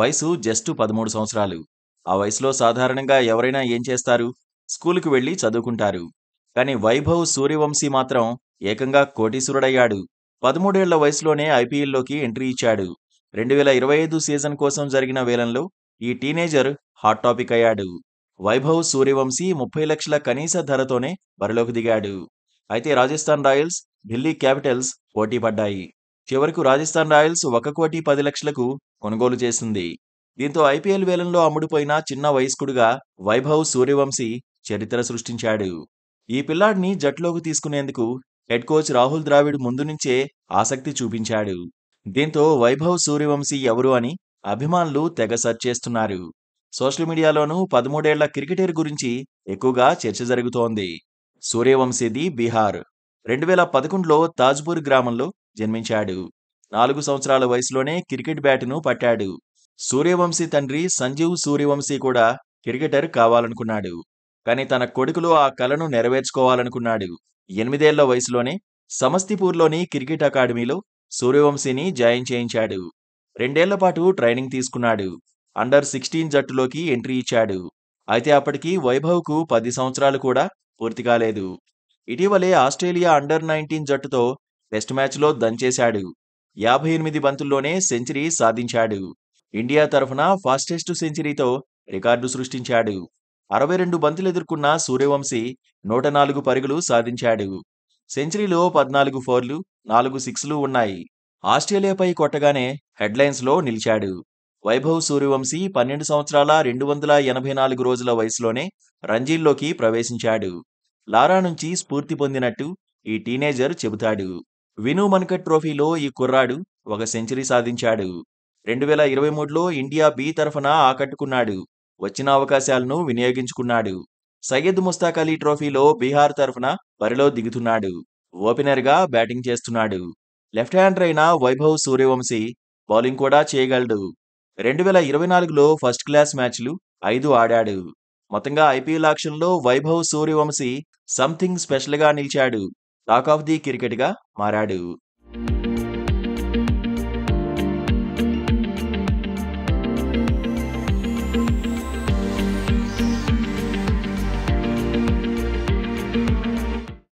వయసు జస్ట్ పదమూడు సంవత్సరాలు ఆ వయసులో సాధారణంగా ఎవరైనా ఏం చేస్తారు స్కూలుకు వెళ్ళి చదువుకుంటారు కానీ వైభవ్ సూర్యవంశీ మాత్రం ఏకంగా కోటీశ్వరుడయ్యాడు పదమూడేళ్ల వయసులోనే ఐపీఎల్లోకి ఎంట్రీ ఇచ్చాడు రెండు వేల ఇరవై ఐదు సీజన్ కోసం జరిగిన వేలంలో ఈ టీనేజర్ హాట్ టాపిక్ అయ్యాడు వైభవ్ సూర్యవంశీ ముప్పై లక్షల కనీస ధరతోనే బరిలోకి దిగాడు అయితే రాజస్థాన్ రాయల్స్ ఢిల్లీ క్యాపిటల్స్ పోటీ పడ్డాయి చివరకు రాజస్థాన్ రాయల్స్ ఒక కోటి పది లక్షలకు కొనుగోలు చేసింది దీంతో ఐపీఎల్ వేలంలో అమ్ముడుపోయిన చిన్న వయస్కుడుగా వైభవ్ సూర్యవంశీ చరిత్ర సృష్టించాడు ఈ పిల్లాడిని జట్లోకి తీసుకునేందుకు హెడ్ కోచ్ రాహుల్ ద్రావిడ్ ముందు నుంచే ఆసక్తి చూపించాడు దీంతో వైభవ్ సూర్యవంశీ ఎవరు అని అభిమానులు తెగ సర్చ్ చేస్తున్నారు సోషల్ మీడియాలోనూ పదమూడేళ్ల క్రికెటర్ గురించి ఎక్కువగా చర్చ జరుగుతోంది సూర్యవంశీది బీహార్ రెండు వేల పదకొండులో తాజ్పూర్ గ్రామంలో జన్మించాడు నాలుగు సంవత్సరాల వయసులోనే క్రికెట్ బ్యాటును పట్టాడు సూర్యవంశీ తండ్రి సంజీవ్ సూర్యవంశీ కూడా క్రికెటర్ కావాలనుకున్నాడు కానీ తన కొడుకులో ఆ కలను నెరవేర్చుకోవాలనుకున్నాడు ఎనిమిదేళ్ల వయసులోనే సమస్తిపూర్లోని క్రికెట్ అకాడమీలో సూర్యవంశీని జాయిన్ చేయించాడు రెండేళ్ల పాటు ట్రైనింగ్ తీసుకున్నాడు అండర్ సిక్స్టీన్ జట్టులోకి ఎంట్రీ ఇచ్చాడు అయితే అప్పటికి వైభవ్కు పది సంవత్సరాలు కూడా పూర్తి కాలేదు ఇటీవలే ఆస్ట్రేలియా అండర్ నైన్టీన్ జట్టుతో టెస్ట్ మ్యాచ్లో దంచేశాడు యాభై ఎనిమిది బంతుల్లోనే సెంచరీ సాధించాడు ఇండియా తరఫున ఫాస్టెస్ట్ సెంచరీతో రికార్డు సృష్టించాడు అరవై రెండు బంతులు ఎదుర్కొన్న సూర్యవంశీ నూట నాలుగు పరుగులు సాధించాడు సెంచరీలో పద్నాలుగు ఫోర్లు నాలుగు సిక్స్లు ఉన్నాయి ఆస్ట్రేలియాపై కొట్టగానే హెడ్లైన్స్లో నిలిచాడు వైభవ్ సూర్యవంశీ పన్నెండు సంవత్సరాల రెండు వందల ఎనభై నాలుగు రోజుల వయసులోనే రంజీల్లోకి ప్రవేశించాడు లారా నుంచి స్ఫూర్తి పొందినట్టు ఈ టీనేజర్ చెబుతాడు విను మన్కట్ ట్రోఫీలో ఈ కుర్రాడు ఒక సెంచరీ సాధించాడు రెండు వేల ఇరవై మూడులో ఇండియా బి తరఫున ఆకట్టుకున్నాడు వచ్చిన అవకాశాలను వినియోగించుకున్నాడు సయ్యద్ ముస్తాక్ అలీ ట్రోఫీలో బీహార్ తరఫున బరిలో దిగుతున్నాడు ఓపెనర్గా బ్యాటింగ్ చేస్తున్నాడు లెఫ్ట్ హ్యాండర్ అయిన వైభవ్ సూర్యవంశీ బౌలింగ్ కూడా చేయగలడు రెండు వేల ఇరవై నాలుగులో ఫస్ట్ క్లాస్ మ్యాచ్లు ఐదు ఆడాడు మొత్తంగా ఐపీఎల్ ఆక్షన్లో వైభవ్ సూర్యవంశీ సంథింగ్ స్పెషల్గా నిలిచాడు టాక్ ఆఫ్ ది క్రికెట్గా మారాడు